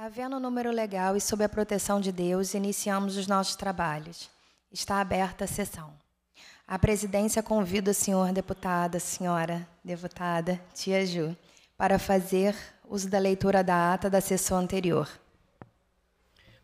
Havendo um número legal e sob a proteção de Deus, iniciamos os nossos trabalhos. Está aberta a sessão. A presidência convida o senhor deputada, senhora deputada, tia Ju, para fazer uso da leitura da ata da sessão anterior.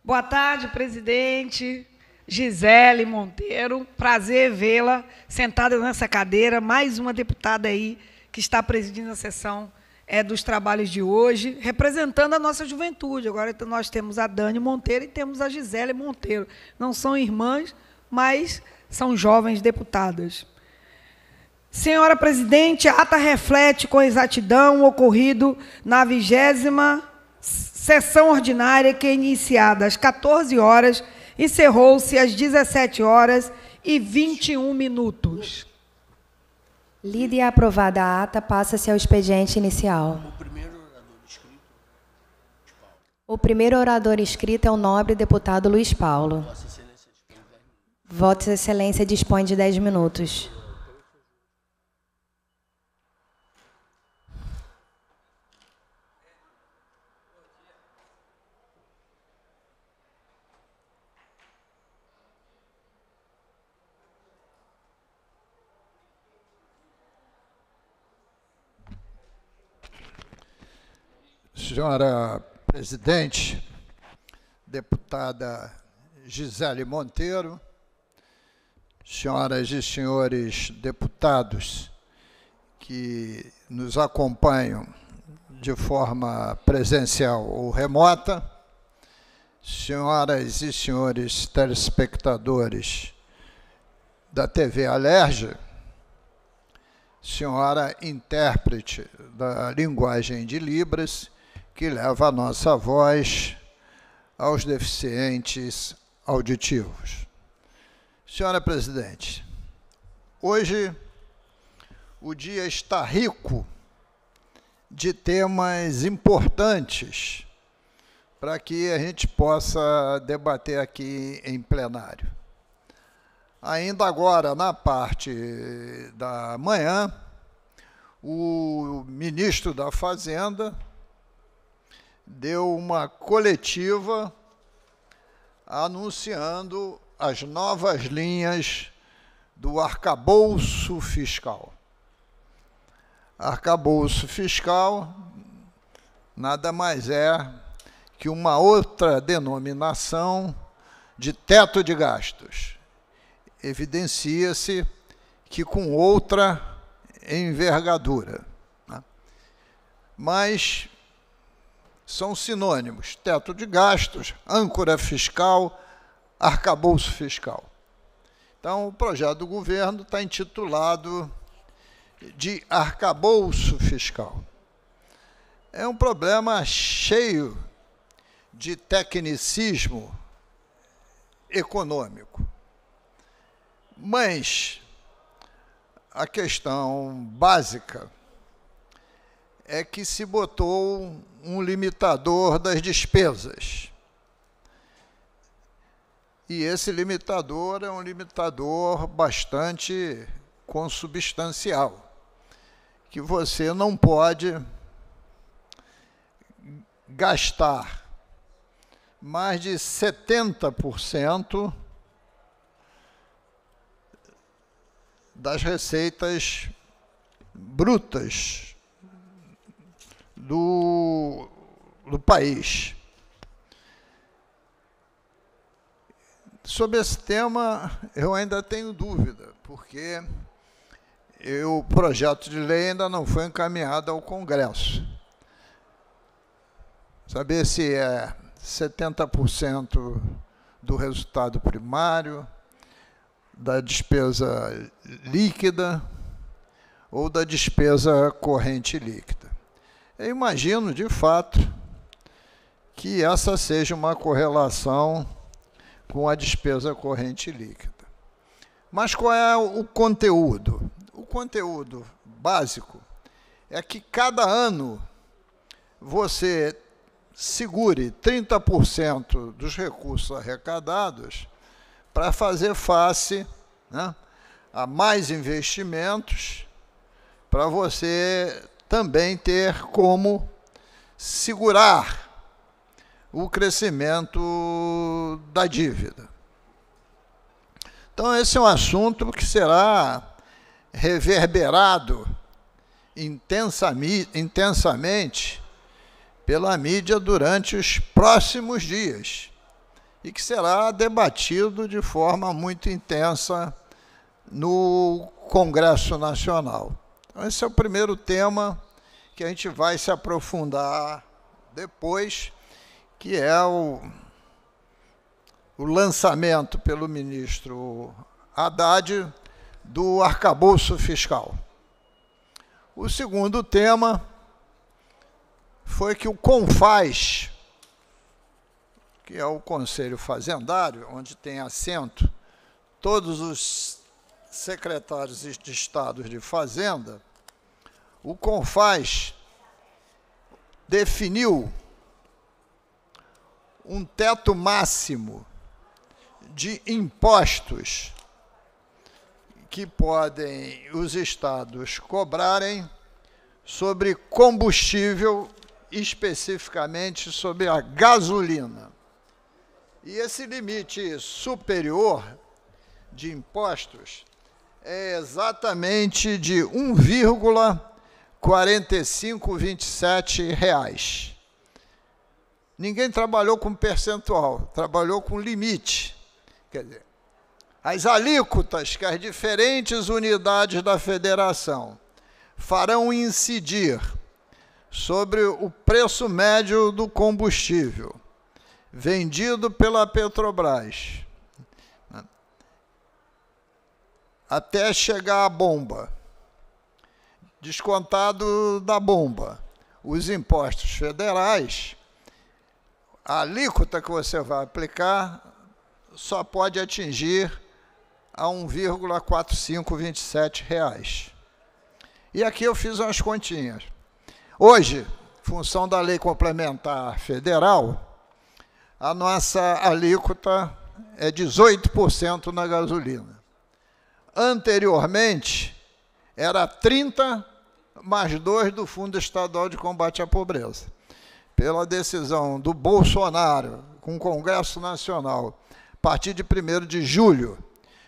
Boa tarde, presidente. Gisele Monteiro, prazer vê-la sentada nessa cadeira, mais uma deputada aí que está presidindo a sessão é, dos trabalhos de hoje, representando a nossa juventude. Agora nós temos a Dani Monteiro e temos a Gisele Monteiro. Não são irmãs, mas são jovens deputadas. Senhora presidente, a ata reflete com exatidão o ocorrido na vigésima sessão ordinária que, iniciada às 14 horas, encerrou-se às 17 horas e 21 minutos. Lida e aprovada a ata, passa-se ao expediente inicial. O primeiro orador inscrito, o primeiro orador inscrito é o nobre deputado Luiz Paulo. Vossa Excelência dispõe de 10 minutos. senhora presidente, deputada Gisele Monteiro, senhoras e senhores deputados que nos acompanham de forma presencial ou remota, senhoras e senhores telespectadores da TV Alerge, senhora intérprete da linguagem de Libras que leva a nossa voz aos deficientes auditivos. Senhora presidente, hoje o dia está rico de temas importantes para que a gente possa debater aqui em plenário. Ainda agora, na parte da manhã, o ministro da Fazenda deu uma coletiva anunciando as novas linhas do arcabouço fiscal. Arcabouço fiscal nada mais é que uma outra denominação de teto de gastos. Evidencia-se que com outra envergadura. Né? Mas são sinônimos: teto de gastos, âncora fiscal, arcabouço fiscal. Então, o projeto do governo está intitulado de arcabouço fiscal. É um problema cheio de tecnicismo econômico. Mas a questão básica é que se botou um limitador das despesas. E esse limitador é um limitador bastante consubstancial, que você não pode gastar mais de 70% das receitas brutas do, do país. Sobre esse tema, eu ainda tenho dúvida, porque o projeto de lei ainda não foi encaminhado ao Congresso. Saber se é 70% do resultado primário, da despesa líquida ou da despesa corrente líquida. Eu imagino, de fato, que essa seja uma correlação com a despesa corrente líquida. Mas qual é o conteúdo? O conteúdo básico é que cada ano você segure 30% dos recursos arrecadados para fazer face né, a mais investimentos para você também ter como segurar o crescimento da dívida. Então, esse é um assunto que será reverberado intensamente pela mídia durante os próximos dias e que será debatido de forma muito intensa no Congresso Nacional. Então, esse é o primeiro tema que a gente vai se aprofundar depois, que é o, o lançamento pelo ministro Haddad do arcabouço fiscal. O segundo tema foi que o CONFAS, que é o Conselho Fazendário, onde tem assento todos os secretários de Estado de Fazenda, o CONFAS definiu um teto máximo de impostos que podem os estados cobrarem sobre combustível, especificamente sobre a gasolina. E esse limite superior de impostos é exatamente de 1,1 45,27 reais. Ninguém trabalhou com percentual, trabalhou com limite. Quer dizer, as alíquotas que as diferentes unidades da federação farão incidir sobre o preço médio do combustível vendido pela Petrobras né, até chegar à bomba descontado da bomba. Os impostos federais, a alíquota que você vai aplicar só pode atingir a 1,4527 reais. E aqui eu fiz umas continhas. Hoje, função da lei complementar federal, a nossa alíquota é 18% na gasolina. Anteriormente, era 30% mais dois do Fundo Estadual de Combate à Pobreza. Pela decisão do Bolsonaro com o Congresso Nacional, a partir de 1 de julho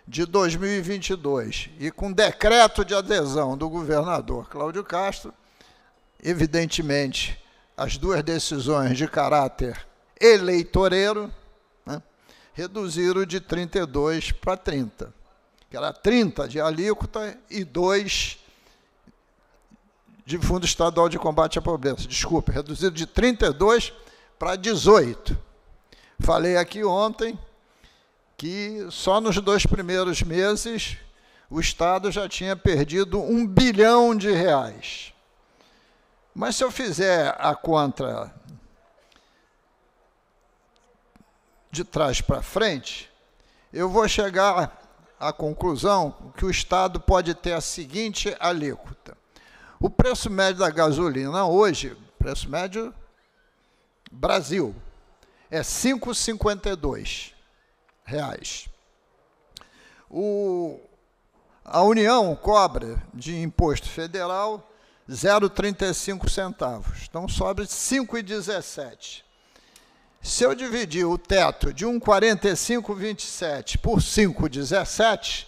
de 2022, e com decreto de adesão do governador Cláudio Castro, evidentemente, as duas decisões de caráter eleitoreiro né, reduziram de 32 para 30, que era 30 de alíquota e 2 de Fundo Estadual de Combate à Pobreza, desculpe, reduzido de 32 para 18. Falei aqui ontem que só nos dois primeiros meses o Estado já tinha perdido um bilhão de reais. Mas se eu fizer a conta de trás para frente, eu vou chegar à conclusão que o Estado pode ter a seguinte alíquota: o preço médio da gasolina hoje, preço médio Brasil, é R$ 5,52. O, a União cobra de imposto federal 0,35 centavos. Então sobe 5,17. Se eu dividir o teto de 1,4527 por 5,17,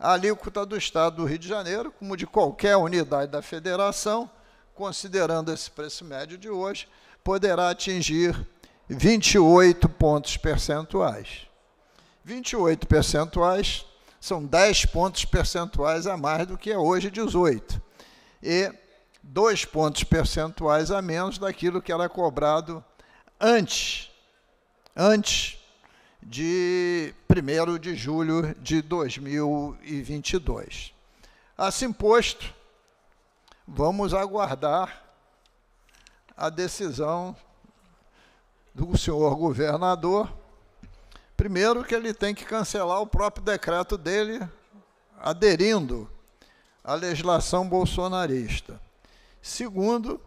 a alíquota do Estado do Rio de Janeiro, como de qualquer unidade da federação, considerando esse preço médio de hoje, poderá atingir 28 pontos percentuais. 28 percentuais são 10 pontos percentuais a mais do que é hoje 18. E 2 pontos percentuais a menos daquilo que era cobrado antes, antes de 1 de julho de 2022. Assim posto, vamos aguardar a decisão do senhor governador. Primeiro, que ele tem que cancelar o próprio decreto dele, aderindo à legislação bolsonarista. Segundo,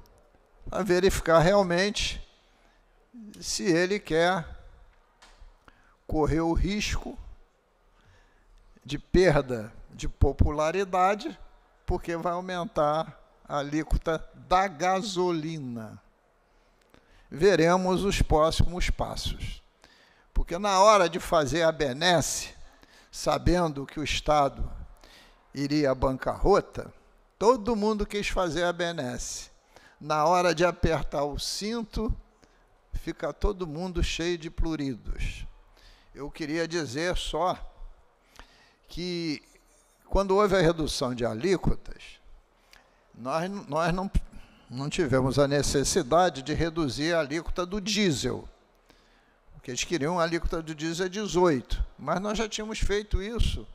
a verificar realmente se ele quer correu o risco de perda de popularidade, porque vai aumentar a alíquota da gasolina. Veremos os próximos passos. Porque na hora de fazer a benesse, sabendo que o Estado iria à bancarrota, todo mundo quis fazer a benesse. Na hora de apertar o cinto, fica todo mundo cheio de pluridos eu queria dizer só que quando houve a redução de alíquotas, nós, nós não, não tivemos a necessidade de reduzir a alíquota do diesel, porque eles queriam a alíquota do diesel 18, mas nós já tínhamos feito isso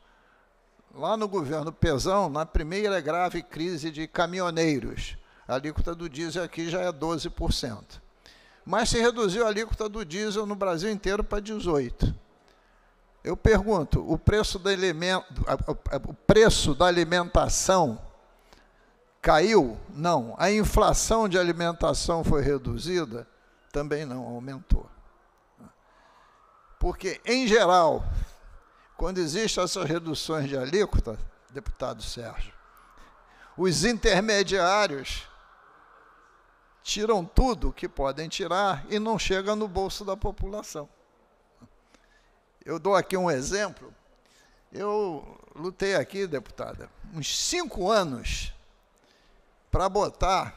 lá no governo Pesão, na primeira grave crise de caminhoneiros. A alíquota do diesel aqui já é 12%. Mas se reduziu a alíquota do diesel no Brasil inteiro para 18%. Eu pergunto, o preço da, o preço da alimentação caiu? Não. A inflação de alimentação foi reduzida? Também não, aumentou. Porque, em geral, quando existem essas reduções de alíquota, deputado Sérgio, os intermediários tiram tudo que podem tirar e não chega no bolso da população. Eu dou aqui um exemplo. Eu lutei aqui, deputada, uns cinco anos para botar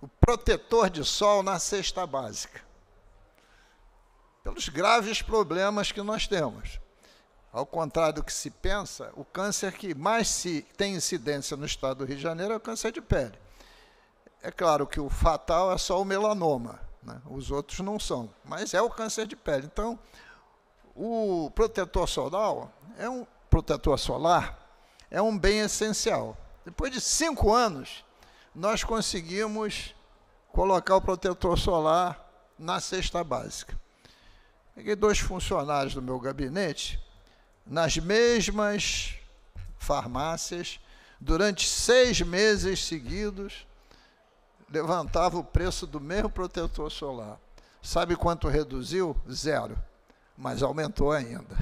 o protetor de sol na cesta básica, pelos graves problemas que nós temos. Ao contrário do que se pensa, o câncer que mais se, tem incidência no estado do Rio de Janeiro é o câncer de pele. É claro que o fatal é só o melanoma, né? os outros não são, mas é o câncer de pele. Então, o protetor solar é um protetor solar é um bem essencial. Depois de cinco anos, nós conseguimos colocar o protetor solar na cesta básica. Peguei dois funcionários do meu gabinete nas mesmas farmácias durante seis meses seguidos levantava o preço do mesmo protetor solar. Sabe quanto reduziu? Zero mas aumentou ainda.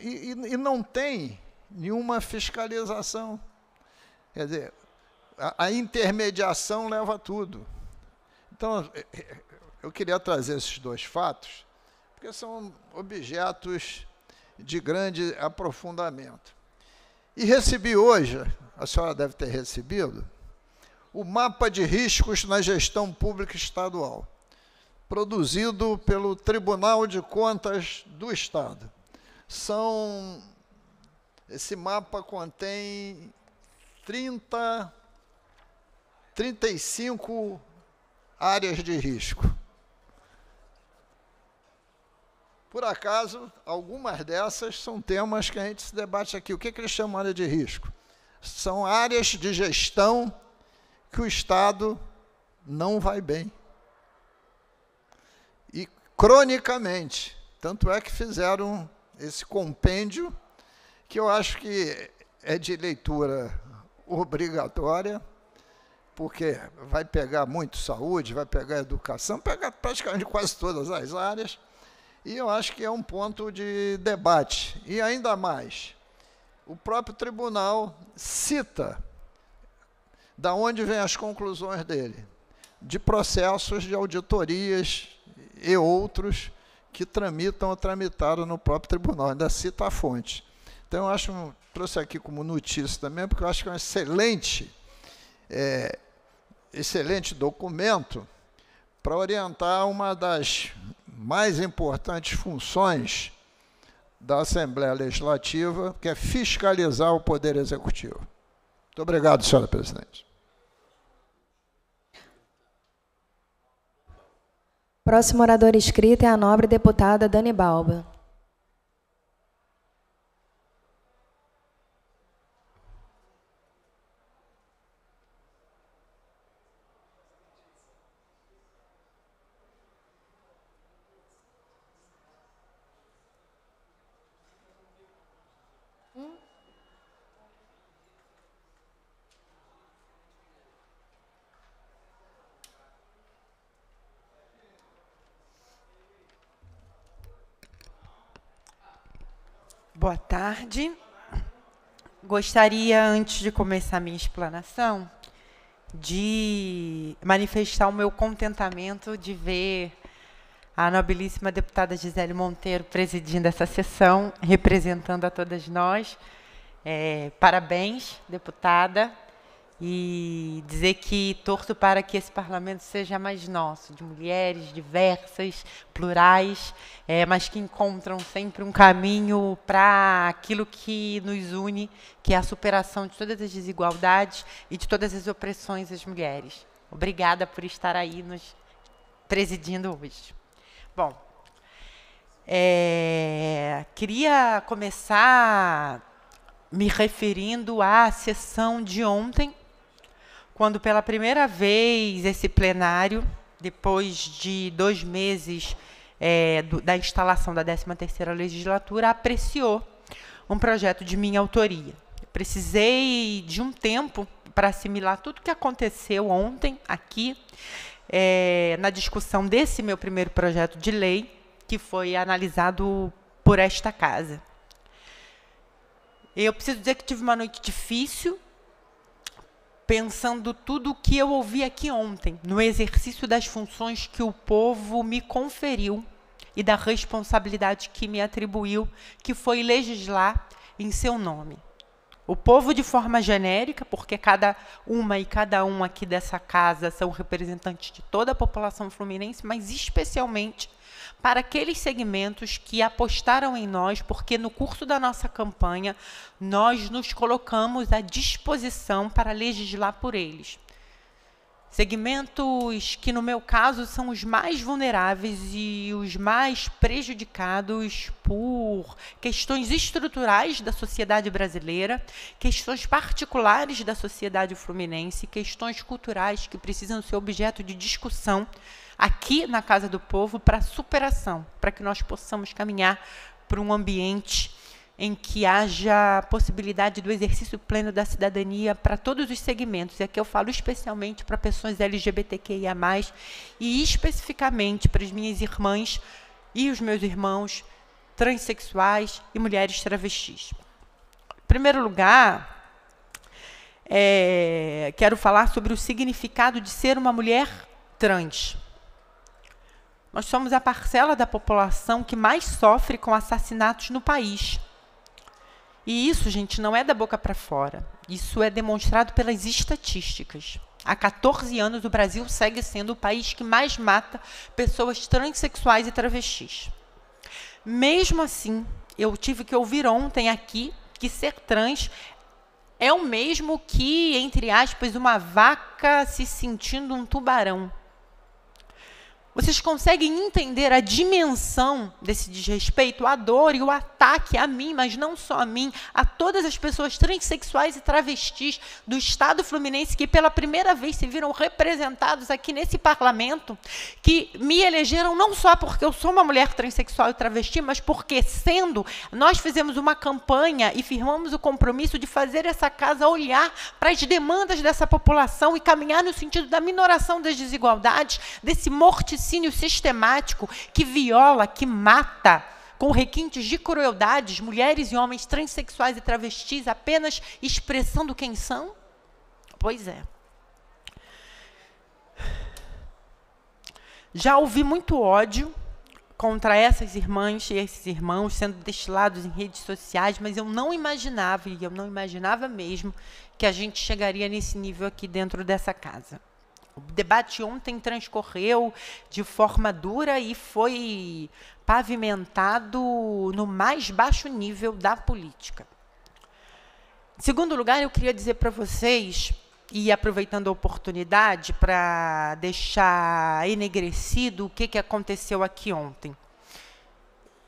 e, e, não tem nenhuma fiscalização. Quer dizer, a, a intermediação leva a tudo. Então, é, é, eu queria trazer esses dois fatos, porque são objetos de grande aprofundamento. E recebi hoje, a senhora deve ter recebido, o mapa de riscos na gestão pública estadual produzido pelo Tribunal de Contas do Estado. São esse mapa contém 30 35 áreas de risco. Por acaso, algumas dessas são temas que a gente se debate aqui. O que, é que eles chamam de área de risco? São áreas de gestão que o Estado não vai bem e cronicamente. Tanto é que fizeram esse compêndio, que eu acho que é de leitura obrigatória, porque vai pegar muito saúde, vai pegar educação, pega praticamente quase todas as áreas, e eu acho que é um ponto de debate. E ainda mais, o próprio tribunal cita da onde vêm as conclusões dele, de processos de auditorias e outros que tramitam ou tramitaram no próprio tribunal. Ainda cita a fonte. Então, eu acho, trouxe aqui como notícia também, porque eu acho que é um excelente, é, excelente documento para orientar uma das mais importantes funções da Assembleia Legislativa, que é fiscalizar o Poder Executivo. Muito obrigado, senhora presidente. Próximo orador inscrito é a nobre deputada Dani Balba. Boa tarde. Gostaria, antes de começar minha explanação, de manifestar o meu contentamento de ver a nobilíssima deputada Gisele Monteiro presidindo essa sessão, representando a todas nós. É, parabéns, deputada, e dizer que torço para que esse parlamento seja mais nosso, de mulheres diversas, plurais, é, mas que encontram sempre um caminho para aquilo que nos une, que é a superação de todas as desigualdades e de todas as opressões às mulheres. Obrigada por estar aí nos presidindo hoje. Bom, é, queria começar me referindo à sessão de ontem, quando pela primeira vez esse plenário, depois de dois meses é, do, da instalação da 13ª legislatura, apreciou um projeto de minha autoria. precisei de um tempo para assimilar tudo o que aconteceu ontem aqui, é, na discussão desse meu primeiro projeto de lei, que foi analisado por esta casa. Eu preciso dizer que tive uma noite difícil, pensando tudo o que eu ouvi aqui ontem, no exercício das funções que o povo me conferiu e da responsabilidade que me atribuiu, que foi legislar em seu nome. O povo, de forma genérica, porque cada uma e cada um aqui dessa casa são representantes de toda a população fluminense, mas especialmente para aqueles segmentos que apostaram em nós, porque no curso da nossa campanha nós nos colocamos à disposição para legislar por eles. Segmentos que, no meu caso, são os mais vulneráveis e os mais prejudicados por questões estruturais da sociedade brasileira, questões particulares da sociedade fluminense, questões culturais que precisam ser objeto de discussão aqui na Casa do Povo para superação, para que nós possamos caminhar para um ambiente em que haja possibilidade do exercício pleno da cidadania para todos os segmentos. E aqui eu falo especialmente para pessoas LGBTQIA+, e especificamente para as minhas irmãs e os meus irmãos transexuais e mulheres travestis. Em primeiro lugar, é, quero falar sobre o significado de ser uma mulher trans nós somos a parcela da população que mais sofre com assassinatos no país. E isso, gente, não é da boca para fora. Isso é demonstrado pelas estatísticas. Há 14 anos, o Brasil segue sendo o país que mais mata pessoas transexuais e travestis. Mesmo assim, eu tive que ouvir ontem aqui que ser trans é o mesmo que, entre aspas, uma vaca se sentindo um tubarão. Vocês conseguem entender a dimensão desse desrespeito, a dor e o ataque a mim, mas não só a mim, a todas as pessoas transexuais e travestis do Estado fluminense que pela primeira vez se viram representados aqui nesse parlamento, que me elegeram não só porque eu sou uma mulher transexual e travesti, mas porque, sendo, nós fizemos uma campanha e firmamos o compromisso de fazer essa casa olhar para as demandas dessa população e caminhar no sentido da minoração das desigualdades, desse morte assassínio sistemático que viola, que mata, com requintes de crueldades, mulheres e homens transexuais e travestis apenas expressando quem são? Pois é. Já ouvi muito ódio contra essas irmãs e esses irmãos sendo destilados em redes sociais, mas eu não imaginava, e eu não imaginava mesmo, que a gente chegaria nesse nível aqui dentro dessa casa. O debate ontem transcorreu de forma dura e foi pavimentado no mais baixo nível da política. Em segundo lugar, eu queria dizer para vocês, e aproveitando a oportunidade para deixar enegrecido o que, que aconteceu aqui ontem.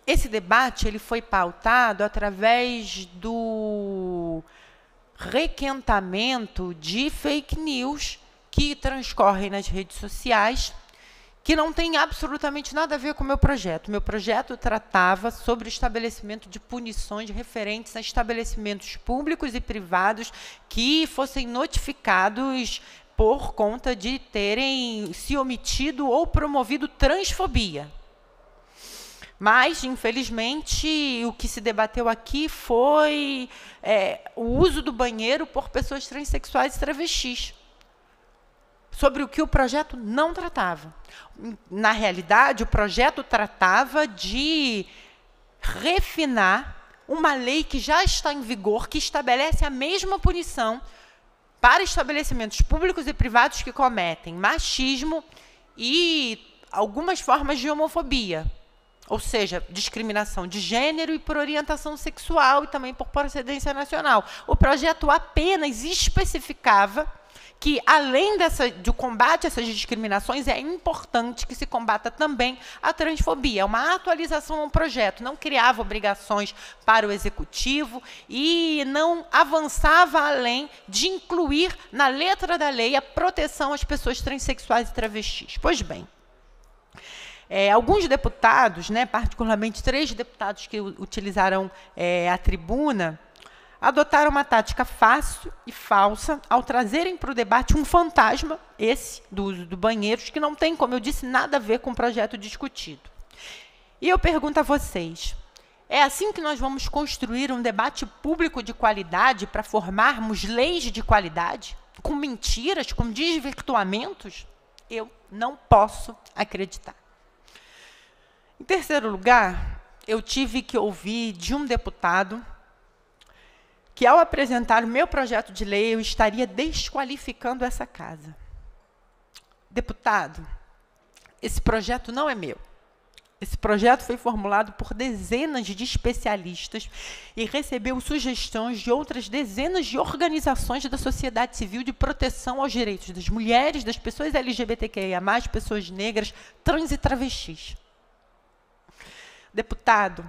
Esse debate ele foi pautado através do requentamento de fake news que transcorrem nas redes sociais, que não tem absolutamente nada a ver com o meu projeto. Meu projeto tratava sobre o estabelecimento de punições referentes a estabelecimentos públicos e privados que fossem notificados por conta de terem se omitido ou promovido transfobia. Mas, infelizmente, o que se debateu aqui foi é, o uso do banheiro por pessoas transexuais e travestis sobre o que o projeto não tratava. Na realidade, o projeto tratava de refinar uma lei que já está em vigor, que estabelece a mesma punição para estabelecimentos públicos e privados que cometem machismo e algumas formas de homofobia, ou seja, discriminação de gênero e por orientação sexual e também por procedência nacional. O projeto apenas especificava que, além dessa, do combate a essas discriminações, é importante que se combata também a transfobia. É uma atualização ao projeto, não criava obrigações para o executivo e não avançava além de incluir na letra da lei a proteção às pessoas transexuais e travestis. Pois bem. É, alguns deputados, né, particularmente três deputados que utilizaram é, a tribuna, adotaram uma tática fácil e falsa ao trazerem para o debate um fantasma, esse do uso do banheiros, que não tem, como eu disse, nada a ver com o projeto discutido. E eu pergunto a vocês: é assim que nós vamos construir um debate público de qualidade para formarmos leis de qualidade? Com mentiras, com desvirtuamentos? Eu não posso acreditar. Em terceiro lugar, eu tive que ouvir de um deputado que ao apresentar o meu projeto de lei, eu estaria desqualificando essa casa. Deputado, esse projeto não é meu. Esse projeto foi formulado por dezenas de especialistas e recebeu sugestões de outras dezenas de organizações da sociedade civil de proteção aos direitos das mulheres, das pessoas LGBTQIA, pessoas negras, trans e travestis. Deputado,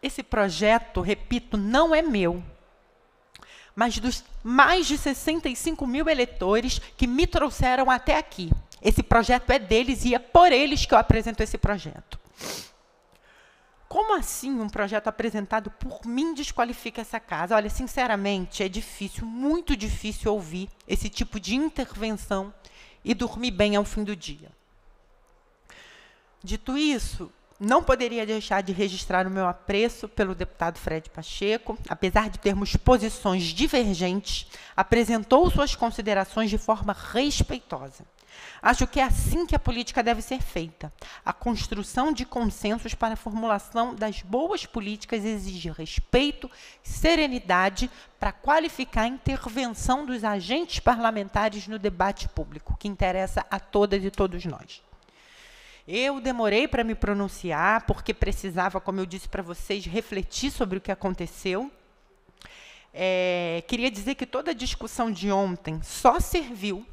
esse projeto, repito, não é meu mas dos mais de 65 mil eleitores que me trouxeram até aqui. Esse projeto é deles e é por eles que eu apresento esse projeto. Como assim um projeto apresentado por mim desqualifica essa casa? Olha, sinceramente, é difícil, muito difícil ouvir esse tipo de intervenção e dormir bem ao fim do dia. Dito isso, não poderia deixar de registrar o meu apreço pelo deputado Fred Pacheco. Apesar de termos posições divergentes, apresentou suas considerações de forma respeitosa. Acho que é assim que a política deve ser feita. A construção de consensos para a formulação das boas políticas exige respeito, serenidade para qualificar a intervenção dos agentes parlamentares no debate público, que interessa a todas e todos nós. Eu demorei para me pronunciar, porque precisava, como eu disse para vocês, refletir sobre o que aconteceu. É, queria dizer que toda a discussão de ontem só serviu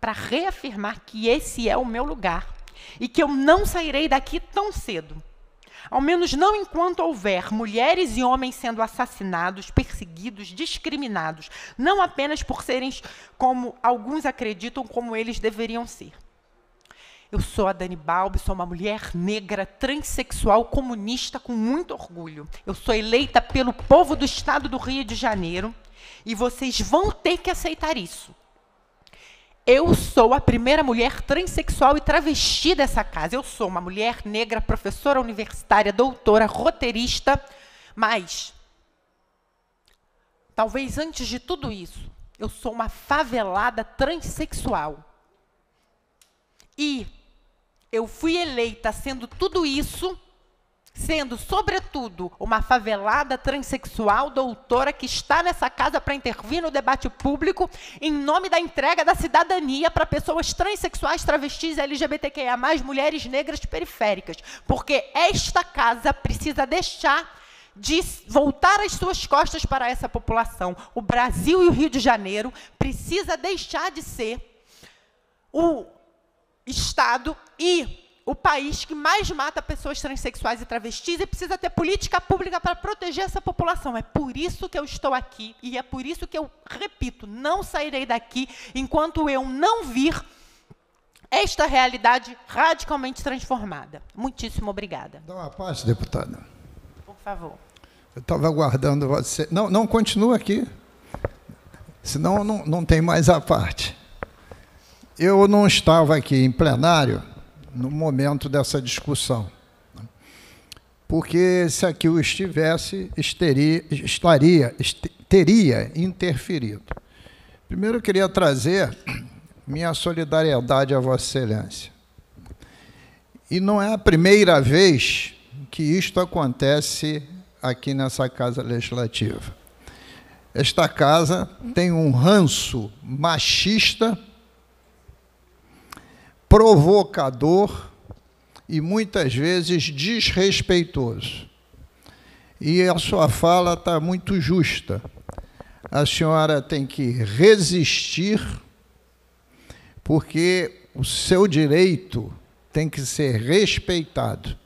para reafirmar que esse é o meu lugar e que eu não sairei daqui tão cedo. Ao menos não enquanto houver mulheres e homens sendo assassinados, perseguidos, discriminados, não apenas por serem como alguns acreditam como eles deveriam ser, eu sou a Dani Balbi, sou uma mulher negra, transexual, comunista, com muito orgulho. Eu sou eleita pelo povo do estado do Rio de Janeiro e vocês vão ter que aceitar isso. Eu sou a primeira mulher transexual e travesti dessa casa. Eu sou uma mulher negra, professora universitária, doutora, roteirista, mas talvez antes de tudo isso, eu sou uma favelada transexual. E eu fui eleita sendo tudo isso, sendo, sobretudo, uma favelada transexual doutora que está nessa casa para intervir no debate público em nome da entrega da cidadania para pessoas transexuais, travestis, LGBTQIA, mulheres negras periféricas. Porque esta casa precisa deixar de voltar as suas costas para essa população. O Brasil e o Rio de Janeiro precisa deixar de ser o Estado e o país que mais mata pessoas transexuais e travestis e precisa ter política pública para proteger essa população. É por isso que eu estou aqui e é por isso que eu, repito, não sairei daqui enquanto eu não vir esta realidade radicalmente transformada. Muitíssimo obrigada. Dá uma parte, deputada. Por favor. Eu estava aguardando você. Não, não continua aqui. Senão não, não tem mais a parte. Eu não estava aqui em plenário no momento dessa discussão, né? porque se aqui eu estivesse, esteria, estaria, est teria interferido. Primeiro, eu queria trazer minha solidariedade a Vossa Excelência. E não é a primeira vez que isto acontece aqui nessa Casa Legislativa. Esta casa tem um ranço machista provocador e muitas vezes desrespeitoso. E a sua fala está muito justa. A senhora tem que resistir, porque o seu direito tem que ser respeitado.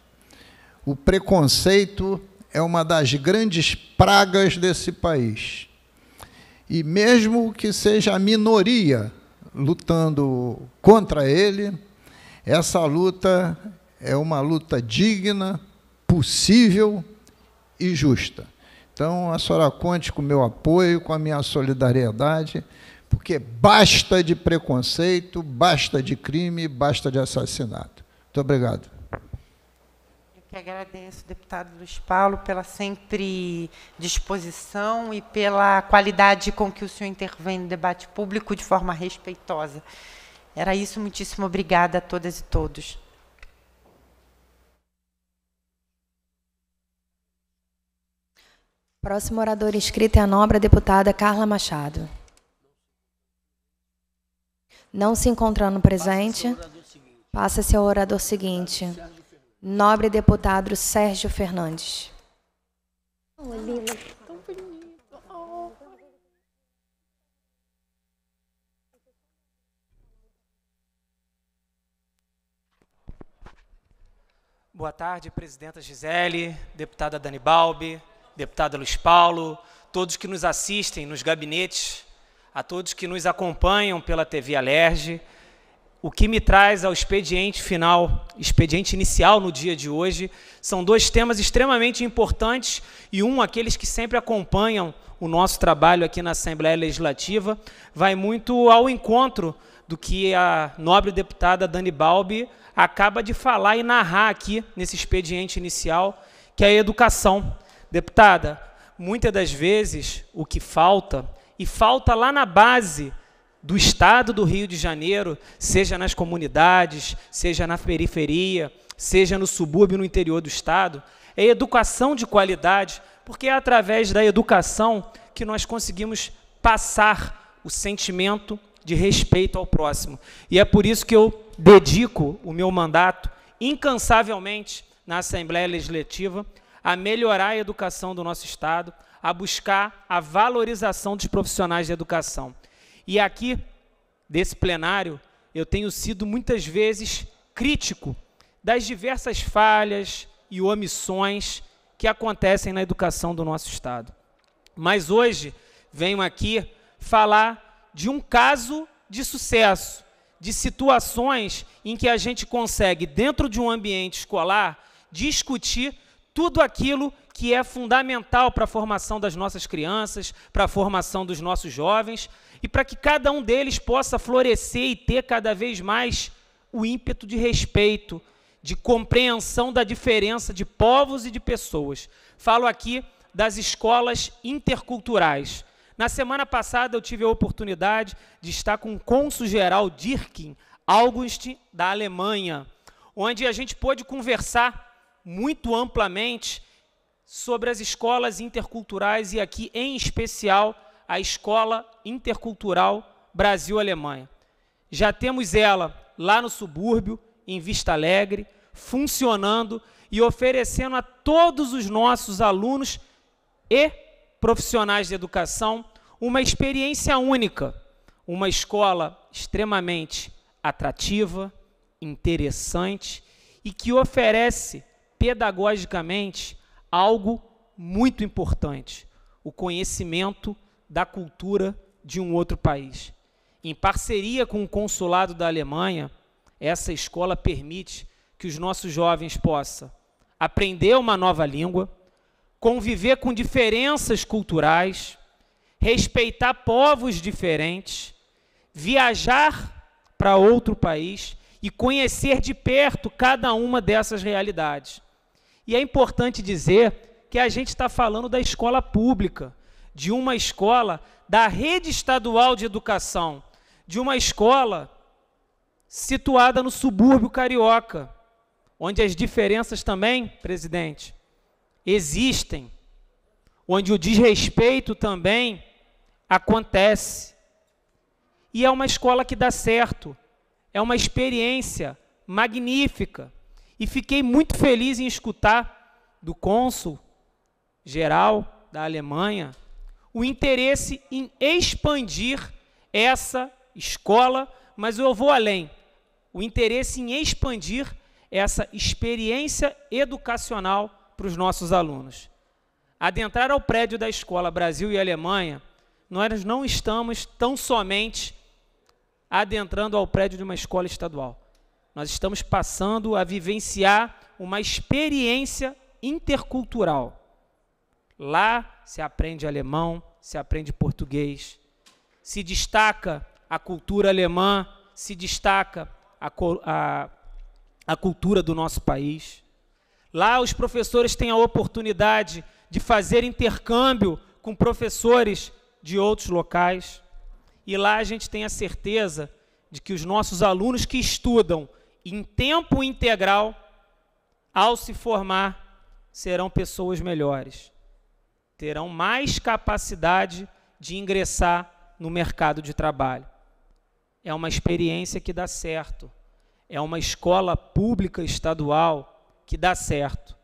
O preconceito é uma das grandes pragas desse país. E mesmo que seja a minoria lutando contra ele. Essa luta é uma luta digna, possível e justa. Então, a senhora conte com o meu apoio, com a minha solidariedade, porque basta de preconceito, basta de crime, basta de assassinato. Muito obrigado que agradeço, deputado Luiz Paulo, pela sempre disposição e pela qualidade com que o senhor intervém no debate público de forma respeitosa. Era isso, muitíssimo obrigada a todas e todos. Próximo orador inscrito é a nobre deputada Carla Machado. Não se encontrando presente, passa-se ao orador seguinte nobre deputado Sérgio Fernandes. tão bonito. Boa tarde, presidenta Gisele, deputada Dani Balbi, deputada Luiz Paulo, todos que nos assistem nos gabinetes, a todos que nos acompanham pela TV Alerge, o que me traz ao expediente final, expediente inicial no dia de hoje, são dois temas extremamente importantes e um, aqueles que sempre acompanham o nosso trabalho aqui na Assembleia Legislativa, vai muito ao encontro do que a nobre deputada Dani Balbi acaba de falar e narrar aqui nesse expediente inicial, que é a educação. Deputada, muitas das vezes o que falta, e falta lá na base do estado do Rio de Janeiro, seja nas comunidades, seja na periferia, seja no subúrbio, no interior do estado, é educação de qualidade, porque é através da educação que nós conseguimos passar o sentimento de respeito ao próximo. E é por isso que eu dedico o meu mandato incansavelmente na Assembleia Legislativa a melhorar a educação do nosso estado, a buscar a valorização dos profissionais de educação. E aqui, desse plenário, eu tenho sido muitas vezes crítico das diversas falhas e omissões que acontecem na educação do nosso Estado. Mas hoje venho aqui falar de um caso de sucesso, de situações em que a gente consegue, dentro de um ambiente escolar, discutir tudo aquilo que é fundamental para a formação das nossas crianças, para a formação dos nossos jovens e para que cada um deles possa florescer e ter cada vez mais o ímpeto de respeito, de compreensão da diferença de povos e de pessoas. Falo aqui das escolas interculturais. Na semana passada eu tive a oportunidade de estar com o cônsul-geral Dirkin August da Alemanha, onde a gente pôde conversar muito amplamente sobre as escolas interculturais e aqui em especial a Escola Intercultural Brasil-Alemanha. Já temos ela lá no subúrbio, em Vista Alegre, funcionando e oferecendo a todos os nossos alunos e profissionais de educação uma experiência única, uma escola extremamente atrativa, interessante e que oferece pedagogicamente algo muito importante: o conhecimento da cultura de um outro país. Em parceria com o consulado da Alemanha, essa escola permite que os nossos jovens possam aprender uma nova língua, conviver com diferenças culturais, respeitar povos diferentes, viajar para outro país e conhecer de perto cada uma dessas realidades. E é importante dizer que a gente está falando da escola pública, de uma escola da rede estadual de educação, de uma escola situada no subúrbio carioca, onde as diferenças também, presidente, existem, onde o desrespeito também acontece. E é uma escola que dá certo, é uma experiência magnífica. E fiquei muito feliz em escutar do cônsul geral da Alemanha, o interesse em expandir essa escola, mas eu vou além. O interesse em expandir essa experiência educacional para os nossos alunos. Adentrar ao prédio da escola Brasil e Alemanha, nós não estamos tão somente adentrando ao prédio de uma escola estadual. Nós estamos passando a vivenciar uma experiência intercultural Lá se aprende alemão, se aprende português, se destaca a cultura alemã, se destaca a, a, a cultura do nosso país. Lá os professores têm a oportunidade de fazer intercâmbio com professores de outros locais. E lá a gente tem a certeza de que os nossos alunos que estudam em tempo integral, ao se formar, serão pessoas melhores terão mais capacidade de ingressar no mercado de trabalho. É uma experiência que dá certo. É uma escola pública estadual que dá certo.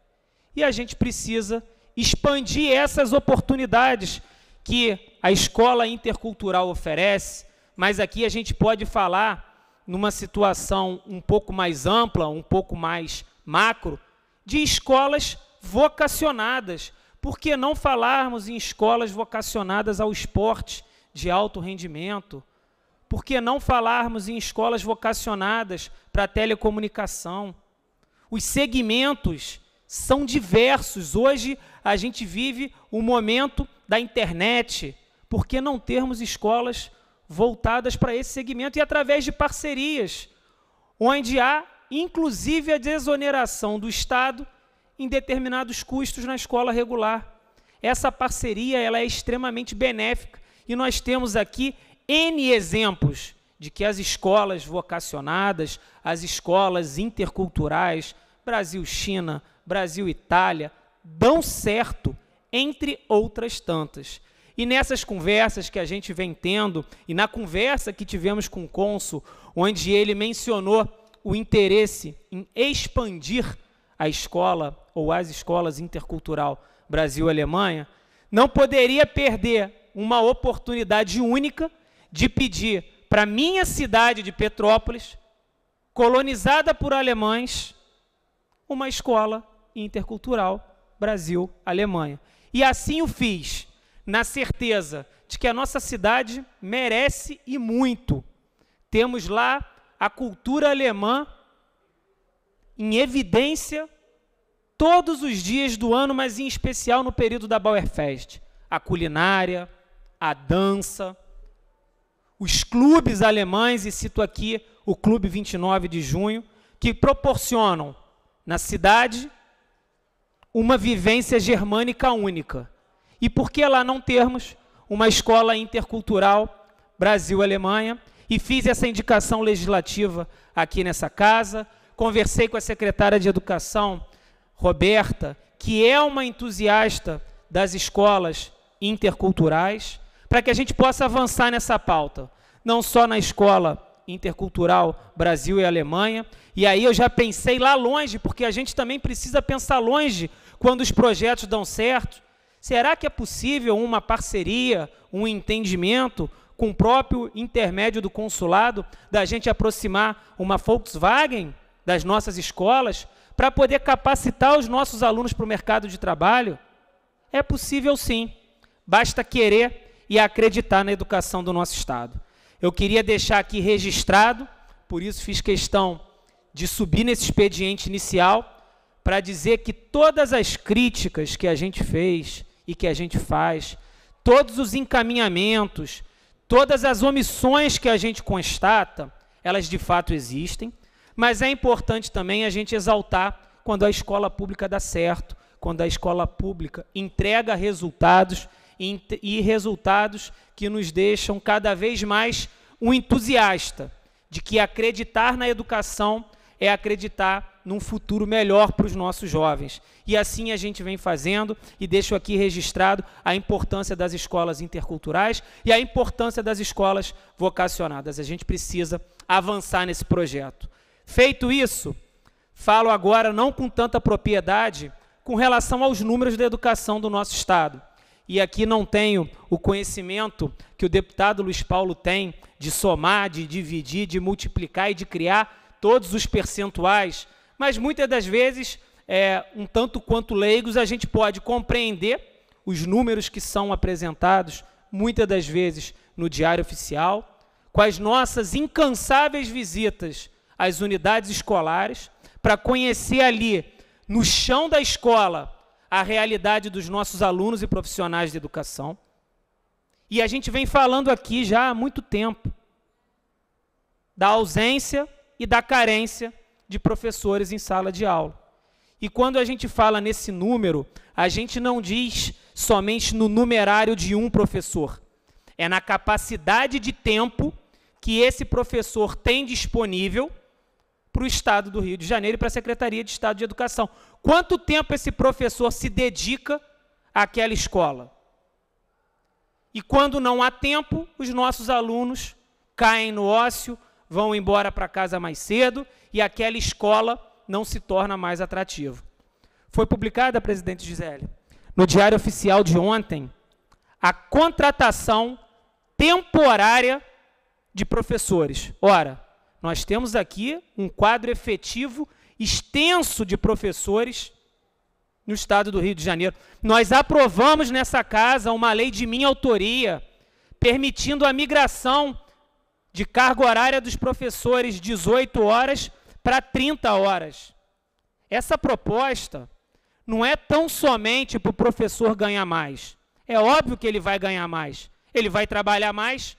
E a gente precisa expandir essas oportunidades que a escola intercultural oferece, mas aqui a gente pode falar numa situação um pouco mais ampla, um pouco mais macro, de escolas vocacionadas, por que não falarmos em escolas vocacionadas ao esporte de alto rendimento? Por que não falarmos em escolas vocacionadas para a telecomunicação? Os segmentos são diversos. Hoje a gente vive o momento da internet. Por que não termos escolas voltadas para esse segmento e através de parcerias, onde há inclusive a desoneração do Estado em determinados custos na escola regular. Essa parceria ela é extremamente benéfica e nós temos aqui N exemplos de que as escolas vocacionadas, as escolas interculturais, Brasil-China, Brasil-Itália, dão certo, entre outras tantas. E nessas conversas que a gente vem tendo, e na conversa que tivemos com o cônsul, onde ele mencionou o interesse em expandir a escola ou as escolas intercultural Brasil-Alemanha, não poderia perder uma oportunidade única de pedir para minha cidade de Petrópolis, colonizada por alemães, uma escola intercultural Brasil-Alemanha. E assim o fiz, na certeza de que a nossa cidade merece e muito. Temos lá a cultura alemã em evidência todos os dias do ano, mas em especial no período da Bauerfest. A culinária, a dança, os clubes alemães, e cito aqui o Clube 29 de Junho, que proporcionam na cidade uma vivência germânica única. E por que lá não termos uma escola intercultural Brasil-Alemanha? E fiz essa indicação legislativa aqui nessa casa, conversei com a secretária de Educação Roberta, que é uma entusiasta das escolas interculturais, para que a gente possa avançar nessa pauta, não só na escola intercultural Brasil e Alemanha, e aí eu já pensei lá longe, porque a gente também precisa pensar longe quando os projetos dão certo. Será que é possível uma parceria, um entendimento com o próprio intermédio do consulado, da gente aproximar uma Volkswagen das nossas escolas para poder capacitar os nossos alunos para o mercado de trabalho? É possível sim. Basta querer e acreditar na educação do nosso Estado. Eu queria deixar aqui registrado, por isso fiz questão de subir nesse expediente inicial, para dizer que todas as críticas que a gente fez e que a gente faz, todos os encaminhamentos, todas as omissões que a gente constata, elas de fato existem mas é importante também a gente exaltar quando a escola pública dá certo, quando a escola pública entrega resultados e resultados que nos deixam cada vez mais um entusiasta de que acreditar na educação é acreditar num futuro melhor para os nossos jovens. E assim a gente vem fazendo e deixo aqui registrado a importância das escolas interculturais e a importância das escolas vocacionadas. A gente precisa avançar nesse projeto. Feito isso, falo agora não com tanta propriedade com relação aos números da educação do nosso Estado. E aqui não tenho o conhecimento que o deputado Luiz Paulo tem de somar, de dividir, de multiplicar e de criar todos os percentuais, mas muitas das vezes, é, um tanto quanto leigos, a gente pode compreender os números que são apresentados, muitas das vezes, no Diário Oficial, com as nossas incansáveis visitas as unidades escolares, para conhecer ali, no chão da escola, a realidade dos nossos alunos e profissionais de educação. E a gente vem falando aqui já há muito tempo da ausência e da carência de professores em sala de aula. E quando a gente fala nesse número, a gente não diz somente no numerário de um professor. É na capacidade de tempo que esse professor tem disponível para o Estado do Rio de Janeiro e para a Secretaria de Estado de Educação. Quanto tempo esse professor se dedica àquela escola? E quando não há tempo, os nossos alunos caem no ócio, vão embora para casa mais cedo e aquela escola não se torna mais atrativa. Foi publicada, presidente Gisele, no Diário Oficial de ontem, a contratação temporária de professores. Ora, nós temos aqui um quadro efetivo extenso de professores no estado do Rio de Janeiro. Nós aprovamos nessa casa uma lei de minha autoria, permitindo a migração de carga horária dos professores 18 horas para 30 horas. Essa proposta não é tão somente para o professor ganhar mais. É óbvio que ele vai ganhar mais, ele vai trabalhar mais,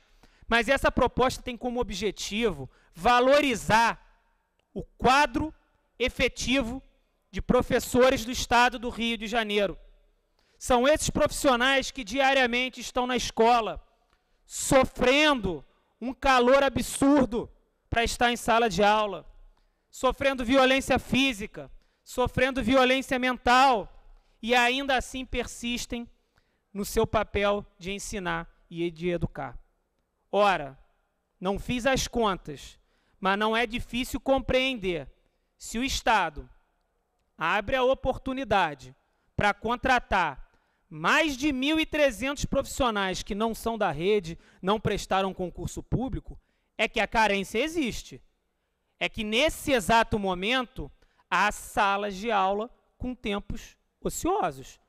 mas essa proposta tem como objetivo valorizar o quadro efetivo de professores do Estado do Rio de Janeiro. São esses profissionais que diariamente estão na escola, sofrendo um calor absurdo para estar em sala de aula, sofrendo violência física, sofrendo violência mental e ainda assim persistem no seu papel de ensinar e de educar. Ora, não fiz as contas, mas não é difícil compreender. Se o Estado abre a oportunidade para contratar mais de 1.300 profissionais que não são da rede, não prestaram concurso público, é que a carência existe. É que nesse exato momento há salas de aula com tempos ociosos.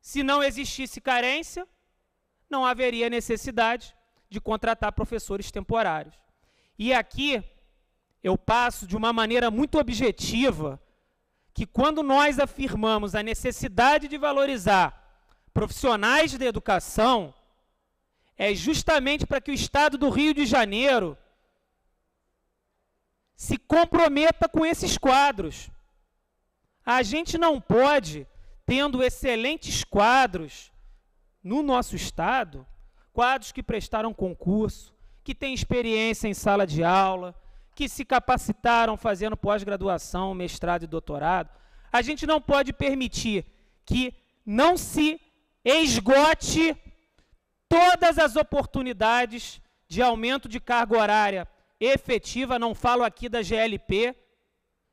Se não existisse carência, não haveria necessidade de contratar professores temporários. E aqui eu passo de uma maneira muito objetiva que quando nós afirmamos a necessidade de valorizar profissionais da educação, é justamente para que o Estado do Rio de Janeiro se comprometa com esses quadros. A gente não pode, tendo excelentes quadros no nosso Estado, quadros que prestaram concurso, que têm experiência em sala de aula, que se capacitaram fazendo pós-graduação, mestrado e doutorado. A gente não pode permitir que não se esgote todas as oportunidades de aumento de carga horária efetiva, não falo aqui da GLP.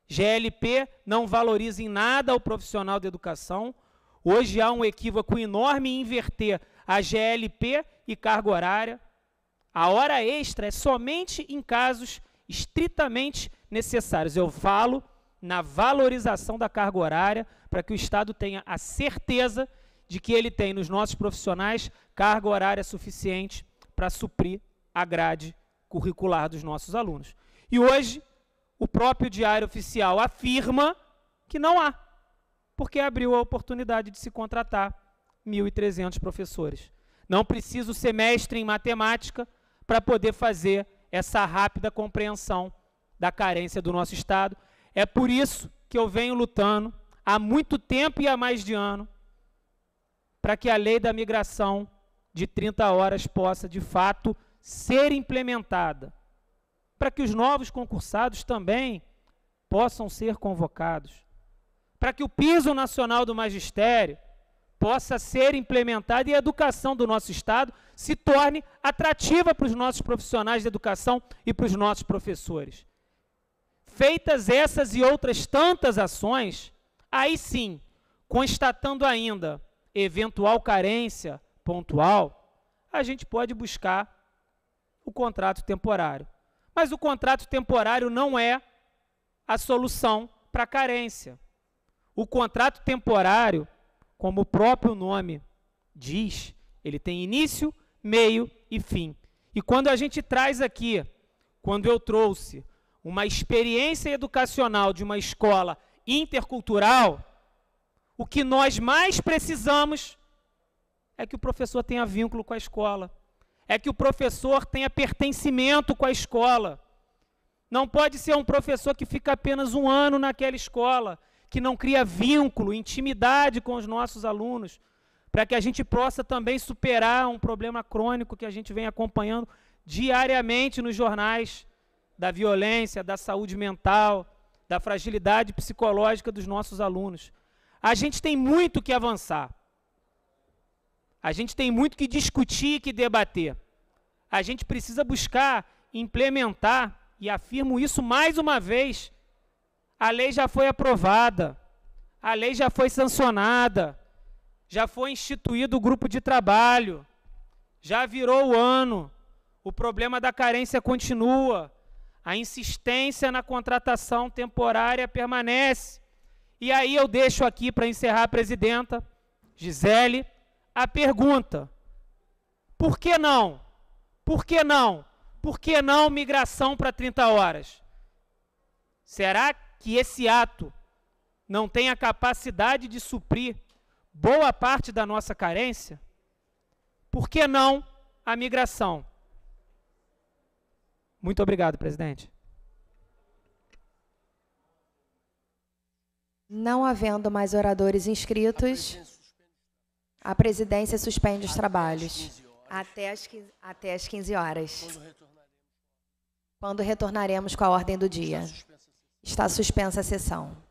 GLP não valoriza em nada o profissional da educação. Hoje há um equívoco enorme em inverter a GLP e carga horária. A hora extra é somente em casos estritamente necessários. Eu falo na valorização da carga horária para que o Estado tenha a certeza de que ele tem nos nossos profissionais carga horária suficiente para suprir a grade curricular dos nossos alunos. E hoje, o próprio Diário Oficial afirma que não há, porque abriu a oportunidade de se contratar 1.300 professores. Não preciso semestre em matemática para poder fazer essa rápida compreensão da carência do nosso Estado. É por isso que eu venho lutando há muito tempo e há mais de ano para que a lei da migração de 30 horas possa, de fato, ser implementada, para que os novos concursados também possam ser convocados, para que o piso nacional do magistério possa ser implementada e a educação do nosso Estado se torne atrativa para os nossos profissionais de educação e para os nossos professores. Feitas essas e outras tantas ações, aí sim, constatando ainda eventual carência pontual, a gente pode buscar o contrato temporário. Mas o contrato temporário não é a solução para a carência. O contrato temporário como o próprio nome diz, ele tem início, meio e fim. E quando a gente traz aqui, quando eu trouxe uma experiência educacional de uma escola intercultural, o que nós mais precisamos é que o professor tenha vínculo com a escola, é que o professor tenha pertencimento com a escola. Não pode ser um professor que fica apenas um ano naquela escola, que não cria vínculo, intimidade com os nossos alunos, para que a gente possa também superar um problema crônico que a gente vem acompanhando diariamente nos jornais da violência, da saúde mental, da fragilidade psicológica dos nossos alunos. A gente tem muito que avançar. A gente tem muito que discutir e que debater. A gente precisa buscar implementar, e afirmo isso mais uma vez, a lei já foi aprovada, a lei já foi sancionada, já foi instituído o grupo de trabalho, já virou o ano, o problema da carência continua, a insistência na contratação temporária permanece. E aí eu deixo aqui para encerrar, presidenta Gisele, a pergunta: por que não? Por que não? Por que não migração para 30 horas? Será que que esse ato não tem a capacidade de suprir boa parte da nossa carência, por que não a migração? Muito obrigado, presidente. Não havendo mais oradores inscritos, a presidência suspende os trabalhos até as, até as 15 horas, quando retornaremos com a ordem do dia. Está suspensa a sessão.